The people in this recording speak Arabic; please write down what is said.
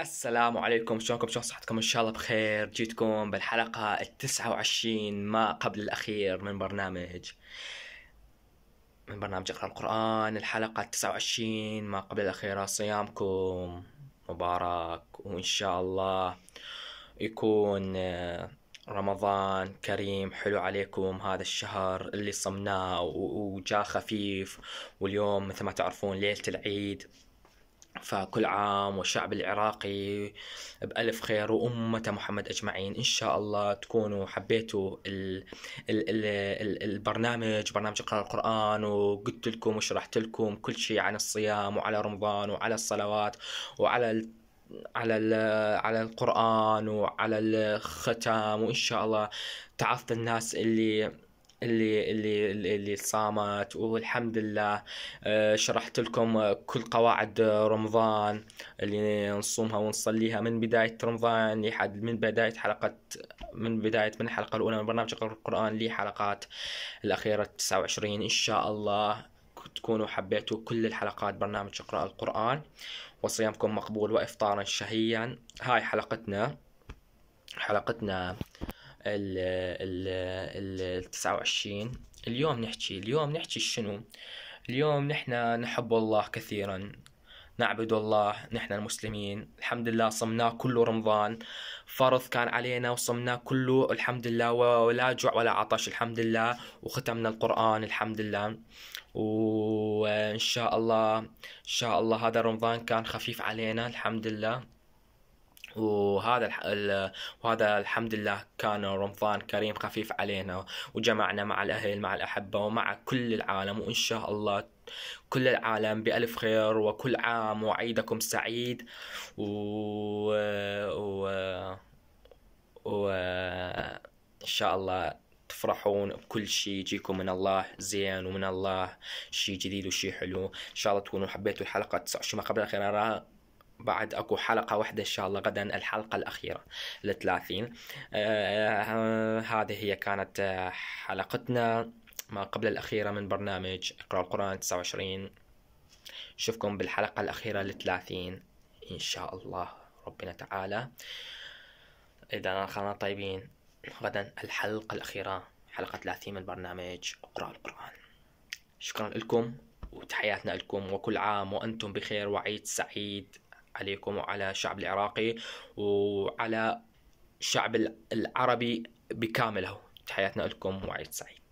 السلام عليكم شلونكم شلون صحتكم ان شاء الله بخير جيتكم بالحلقة التسعة وعشرين ما قبل الاخير من برنامج من برنامج اقرأ القرآن الحلقة التسعة وعشرين ما قبل الاخيرة صيامكم مبارك وان شاء الله يكون آه، رمضان كريم حلو عليكم هذا الشهر اللي صمناه وجاء خفيف واليوم مثل ما تعرفون ليلة العيد فكل عام والشعب العراقي بألف خير وأمة محمد أجمعين إن شاء الله تكونوا حبيتوا الـ الـ الـ الـ البرنامج برنامج قراءة القرآن وقلت لكم وشرحت لكم كل شيء عن الصيام وعلى رمضان وعلى الصلوات وعلى الـ على على القرآن وعلى الختام وإن شاء الله تعرفت الناس اللي اللي اللي اللي صامت والحمد لله آه، شرحت لكم كل قواعد رمضان اللي نصومها ونصليها من بداية رمضان لحد من بداية حلقة من بداية من الحلقة الأولى من برنامج القرآن لحلقات الأخيرة 29 إن شاء الله تكونوا حبيتوا كل الحلقات برنامج اقراء القرآن وصيامكم مقبول وإفطارا شهيا هاي حلقتنا حلقتنا ال ال 29 اليوم نحكي اليوم نحكي شنو اليوم نحن نحب الله كثيرا نعبد الله نحن المسلمين الحمد لله صمناه كله رمضان فرض كان علينا وصمناه كله الحمد لله ولا جوع ولا عطش الحمد لله وختمنا القرآن الحمد لله وإن شاء الله إن شاء الله هذا رمضان كان خفيف علينا الحمد لله وهذا الح... ال... وهذا الحمد لله كان رمضان كريم خفيف علينا وجمعنا مع الاهل مع الاحبه ومع كل العالم وان شاء الله كل العالم بألف خير وكل عام وعيدكم سعيد و... و... و... إن شاء الله تفرحون بكل شيء يجيكم من الله زين ومن الله شيء جديد وشيء حلو إن شاء الله تكونوا حبيتوا الحلقة 29 ما قبل الخير بعد اكو حلقه واحده ان شاء الله غدا الحلقه الاخيره الثلاثين آه, آه، هذه هي كانت آه، حلقتنا ما قبل الاخيره من برنامج اقرا القران 29 نشوفكم بالحلقه الاخيره الثلاثين ان شاء الله ربنا تعالى اذا خلنا طيبين غدا الحلقه الاخيره حلقه 30 من برنامج اقرا القران شكرا لكم وتحياتنا لكم وكل عام وانتم بخير وعيد سعيد عليكم وعلى الشعب العراقي وعلى الشعب العربي بكامله تحياتنا لكم وعيد سعيد